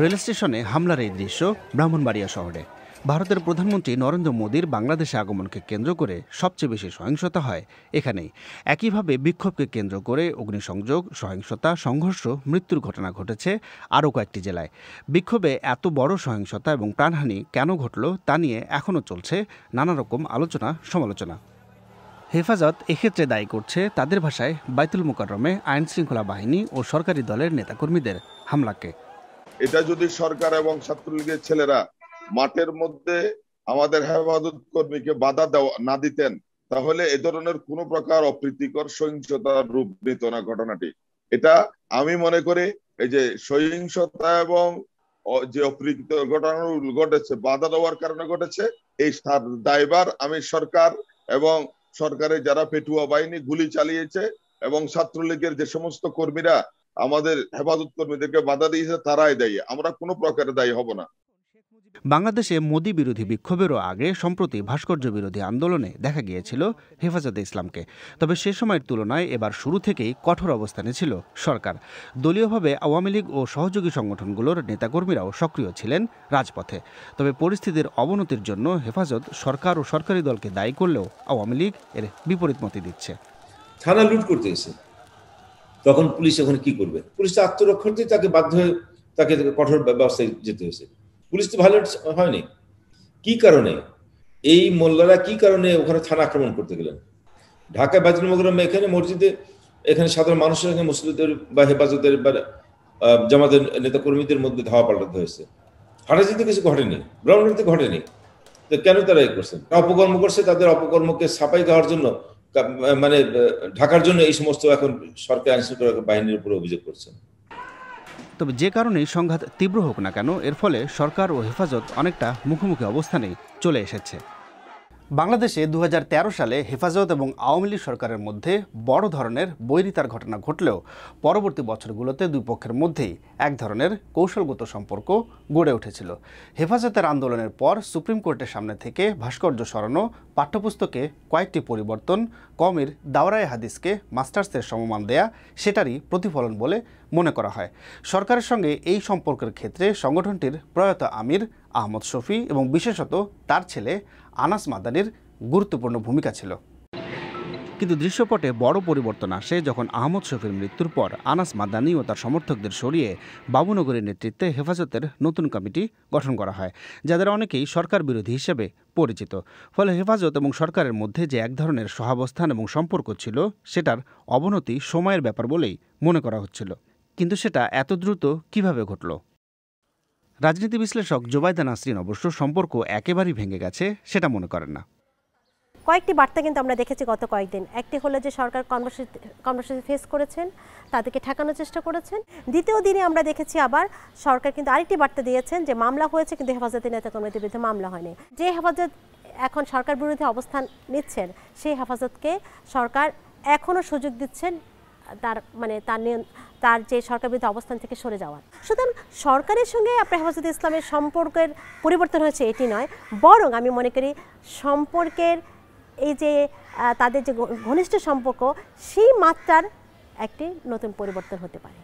rail স্টেশনে হামলার এই দৃশ্য ব্রাহ্মণবাড়িয়া শহরে ভারতের প্রধানমন্ত্রী নরেন্দ্র মোদীর বাংলাদেশে আগমনকে কেন্দ্র করে সবচেয়ে বেশি সহিংসতা হয় এখানেই একইভাবে বিক্ষোভকে কেন্দ্র করে অগ্নিসংযোগ সহিংসতা সংঘর্ষ মৃত্যুর ঘটনা ঘটেছে আরও কয়েকটি জেলায় বিক্ষোভে এত বড় সহিংসতা এবং প্রাণহানি কেন ঘটল তা নিয়ে এখনও চলছে নানা রকম আলোচনা সমালোচনা হেফাজত এক্ষেত্রে দায়ী করছে তাদের ভাষায় বাইতুল মোকাররমে আইনশৃঙ্খলা বাহিনী ও সরকারি দলের নেতাকর্মীদের হামলাকে এটা যদি সরকার এবং ছাত্রলীগের ছেলেরা মাঠের মধ্যে আমাদের হেফাজত কর্মীকে বাধা দেওয়া না দিতেন তাহলে এ ধরনের কোন প্রকার অপ্রীতিকর সহিংসতার রূপ নিত না ঘটনাটি এটা আমি মনে করি এই যে সহিংসতা এবং যে অপ্রীত ঘটনা ঘটেছে বাধা দেওয়ার কারণে ঘটেছে এই দায়বার আমি সরকার এবং সরকারের যারা পেটুয়া বাহিনী গুলি চালিয়েছে এবং ছাত্রলীগের যে সমস্ত কর্মীরা আমাদের হেফাজত কর্মীদেরকে বাধা দিয়েছে তারাই দায়ী আমরা কোনো প্রকারে দায়ী হব না বাংলাদেশে মোদি বিরোধী বিক্ষোভেরও আগে সম্প্রতি ভাস্কর্য বিরোধী আন্দোলনে দেখা গিয়েছিল হেফাজতে ইসলামকে তবে সে সময়ের তুলনায় এবার শুরু থেকেই কঠোর অবস্থানে ছিল সরকার দলীয়ভাবে আওয়ামী লীগ ও সহযোগী সংগঠনগুলোর নেতাকর্মীরাও সক্রিয় ছিলেন রাজপথে তবে পরিস্থিতির অবনতির জন্য হেফাজত সরকার ও সরকারি দলকে দায়ী করলেও আওয়ামী লীগ এর বিপরীত মতি দিচ্ছে থানা লুট করতে তখন পুলিশ ওখানে কি করবে পুলিশ তো দিয়ে তাকে বাধ্য হয়ে তাকে কঠোর ব্যবস্থায় যেতে হয়েছে পুলিশ তো ভালো হয়নি কি কারণে এই মোল্লারা কি কারণে ওখানে থানা আক্রমণ করতে গেলেন ঢাকায় বাজির মগরম এখানে মসজিদে এখানে সাধারণ মানুষের সঙ্গে মুসলিমদের বা হেফাজতের বা জামাতের নেতাকর্মীদের মধ্যে ধাওয়া পাল্টাতে হয়েছে হাঁটাচিতে কিছু ঘটেনি ব্রাউন্ডারিতে ঘটেনি তো কেন তারা এ করছেন অপকর্ম করছে তাদের অপকর্মকে সাফাই দেওয়ার জন্য মানে ঢাকার জন্য এই সমস্ত এখন সরকার আইনশৃঙ্খলা বাহিনীর উপরে অভিযোগ করছেন তবে যে কারণেই সংঘাত তীব্র হোক না কেন এর ফলে সরকার ও হেফাজত অনেকটা মুখোমুখি অবস্থানে চলে এসেছে বাংলাদেশে দু সালে হেফাজত এবং আওয়ামী লীগ সরকারের মধ্যে বড় ধরনের বৈরিতার ঘটনা ঘটলেও পরবর্তী বছরগুলোতে দুই পক্ষের মধ্যেই এক ধরনের কৌশলগত সম্পর্ক গড়ে উঠেছিল হেফাজতের আন্দোলনের পর সুপ্রিম কোর্টের সামনে থেকে ভাস্কর্য সরানো পাঠ্যপুস্তকে কয়েকটি পরিবর্তন কমির দাওরায় হাদিসকে মাস্টার্সের সমমান দেয়া সেটারই প্রতিফলন বলে মনে করা হয় সরকারের সঙ্গে এই সম্পর্কের ক্ষেত্রে সংগঠনটির প্রয়াত আমির আহমদ শফি এবং বিশেষত তার ছেলে আনাস মাদানির গুরুত্বপূর্ণ ভূমিকা ছিল কিন্তু দৃশ্যপটে বড় পরিবর্তন আসে যখন আহমদ শফির মৃত্যুর পর আনাস মাদানি ও তার সমর্থকদের সরিয়ে বাবুনগরের নেতৃত্বে হেফাজতের নতুন কমিটি গঠন করা হয় যাদের অনেকেই সরকার বিরোধী হিসেবে পরিচিত ফলে হেফাজত এবং সরকারের মধ্যে যে এক ধরনের সহাবস্থান এবং সম্পর্ক ছিল সেটার অবনতি সময়ের ব্যাপার বলেই মনে করা হচ্ছিল কিন্তু সেটা এত দ্রুত কিভাবে ঘটল রাজনীতি বিশ্লেষক জোবায়দা নাসরিন অবশ্য সম্পর্ক একেবারেই ভেঙে গেছে সেটা মনে করেন না কয়েকটি বার্তা কিন্তু আমরা দেখেছি গত কয়েকদিন একটি হলো যে সরকার কর্মসূচি ফেস করেছেন তাদেরকে ঠেকানোর চেষ্টা করেছেন দ্বিতীয় দিনে আমরা দেখেছি আবার সরকার কিন্তু আরেকটি বার্তা দিয়েছেন যে মামলা হয়েছে কিন্তু হেফাজতে কর্মীদের বিরুদ্ধে মামলা হয়নি যে হেফাজত এখন সরকার বিরুদ্ধে অবস্থান নিচ্ছেন সেই হেফাজতকে সরকার এখনও সুযোগ দিচ্ছেন তার মানে তার তার যে সরকার বিরুদ্ধে অবস্থান থেকে সরে যাওয়ার সুতরাং সরকারের সঙ্গে আপনার হেফাজত ইসলামের সম্পর্কের পরিবর্তন হয়েছে এটি নয় বরং আমি মনে করি সম্পর্কের এই যে তাদের যে ঘনিষ্ঠ সম্পর্ক সেই মাত্রার একটি নতুন পরিবর্তন হতে পারে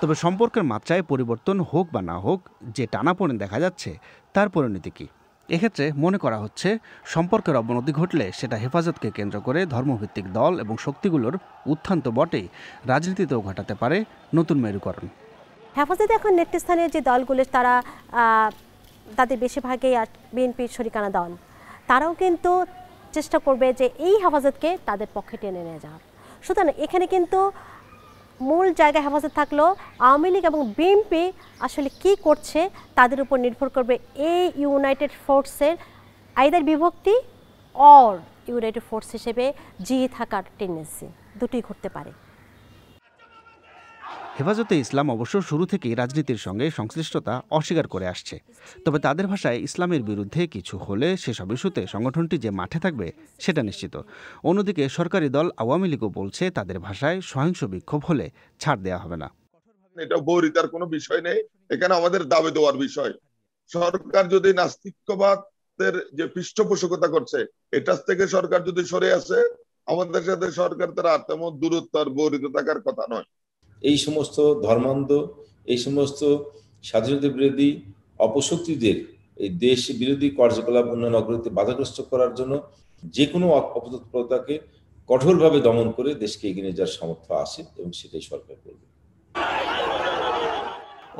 তবে সম্পর্কের মাত্রায় পরিবর্তন হোক বা না হোক যে টানাপোড়েন দেখা যাচ্ছে তার পরিণতি কী এক্ষেত্রে মনে করা হচ্ছে সম্পর্কের অবনতি ঘটলে সেটা হেফাজতকে কেন্দ্র করে ধর্মভিত্তিক দল এবং শক্তিগুলোর উত্থান তো বটেই রাজনীতিতেও ঘটাতে পারে নতুন মেরুকরণ হেফাজতে এখন নেতৃস্থানীয় যে দলগুলো তারা তাদের বেশিরভাগই আর বিএনপির শরিকানা দল তারাও কিন্তু চেষ্টা করবে যে এই হেফাজতকে তাদের পক্ষে টেনে নিয়ে যাওয়ার সুতরাং এখানে কিন্তু মূল জায়গায় হেফাজত থাকলেও আওয়ামী লীগ এবং বিএনপি আসলে কি করছে তাদের উপর নির্ভর করবে এই ইউনাইটেড ফোর্সের আইদার বিভক্তি অর ইউনাইটেড ফোর্স হিসেবে জিয়ে থাকার টেন্ডেন্সি দুটি ঘটতে পারে হেফাজতে ইসলাম অবশ্য শুরু থেকেই রাজনীতির সঙ্গে সংশ্লিষ্টতা অস্বীকার করে আসছে তবে তাদের ভাষায় ইসলামের বিরুদ্ধে কিছু হলে সেসব ইস্যুতে সংগঠনটি যে মাঠে থাকবে সেটা নিশ্চিত অন্যদিকে সরকারি দল আওয়ামী লীগও বলছে তাদের ভাষায় সহিংস বিক্ষোভ হলে ছাড় দেওয়া হবে না এটা বৌরিতার কোনো বিষয় নেই এখানে আমাদের দাবি দেওয়ার বিষয় সরকার যদি নাস্তিক্যবাদের যে পৃষ্ঠপোষকতা করছে এটা থেকে সরকার যদি সরে আসে আমাদের সাথে সরকার তার আর তেমন দূরত্ব আর বৌরিত থাকার কথা নয় এই সমস্ত ধর্মান্ধ এই সমস্ত স্বাধীনতা বিরোধী অপশক্তিদের এই দেশ বিরোধী কার্যকলাপ উন্নয়ন অগ্রগতি বাধাগ্রস্ত করার জন্য যে কোনো অপতৎপরতাকে কঠোরভাবে দমন করে দেশকে এগিয়ে নিয়ে যাওয়ার সামর্থ্য আসে এবং সেটাই সরকার করবে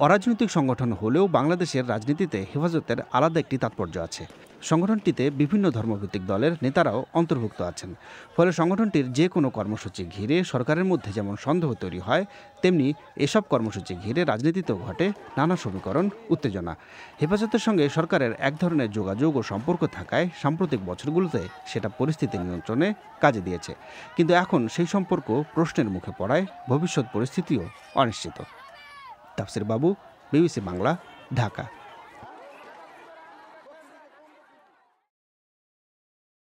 অরাজনৈতিক সংগঠন হলেও বাংলাদেশের রাজনীতিতে হেফাজতের আলাদা একটি তাৎপর্য আছে সংগঠনটিতে বিভিন্ন ধর্মভিত্তিক দলের নেতারাও অন্তর্ভুক্ত আছেন ফলে সংগঠনটির যে কোনো কর্মসূচি ঘিরে সরকারের মধ্যে যেমন সন্দেহ তৈরি হয় তেমনি এসব কর্মসূচি ঘিরে রাজনীতিতেও ঘটে নানা সমীকরণ উত্তেজনা হেফাজতের সঙ্গে সরকারের এক ধরনের যোগাযোগ ও সম্পর্ক থাকায় সাম্প্রতিক বছরগুলোতে সেটা পরিস্থিতি নিয়ন্ত্রণে কাজে দিয়েছে কিন্তু এখন সেই সম্পর্ক প্রশ্নের মুখে পড়ায় ভবিষ্যৎ পরিস্থিতিও অনিশ্চিত তাফসির বাবু বিবিসি বাংলা ঢাকা